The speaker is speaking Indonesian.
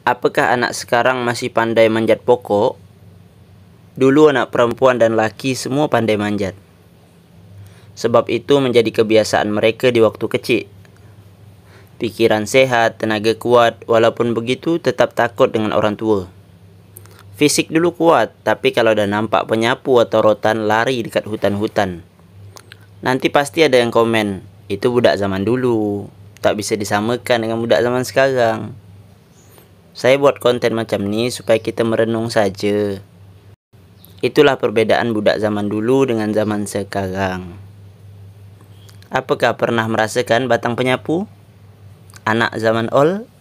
Apakah anak sekarang masih pandai manjat pokok? Dulu anak perempuan dan laki semua pandai manjat. Sebab itu menjadi kebiasaan mereka di waktu kecil. Pikiran sehat, tenaga kuat, walaupun begitu tetap takut dengan orang tua. Fisik dulu kuat, tapi kalau dah nampak penyapu atau rotan lari dekat hutan-hutan. Nanti pasti ada yang komen, itu budak zaman dulu, tak bisa disamakan dengan budak zaman sekarang. Saya buat konten macam ni supaya kita merenung saja. Itulah perbedaan budak zaman dulu dengan zaman sekarang. Apakah pernah merasakan batang penyapu? Anak zaman old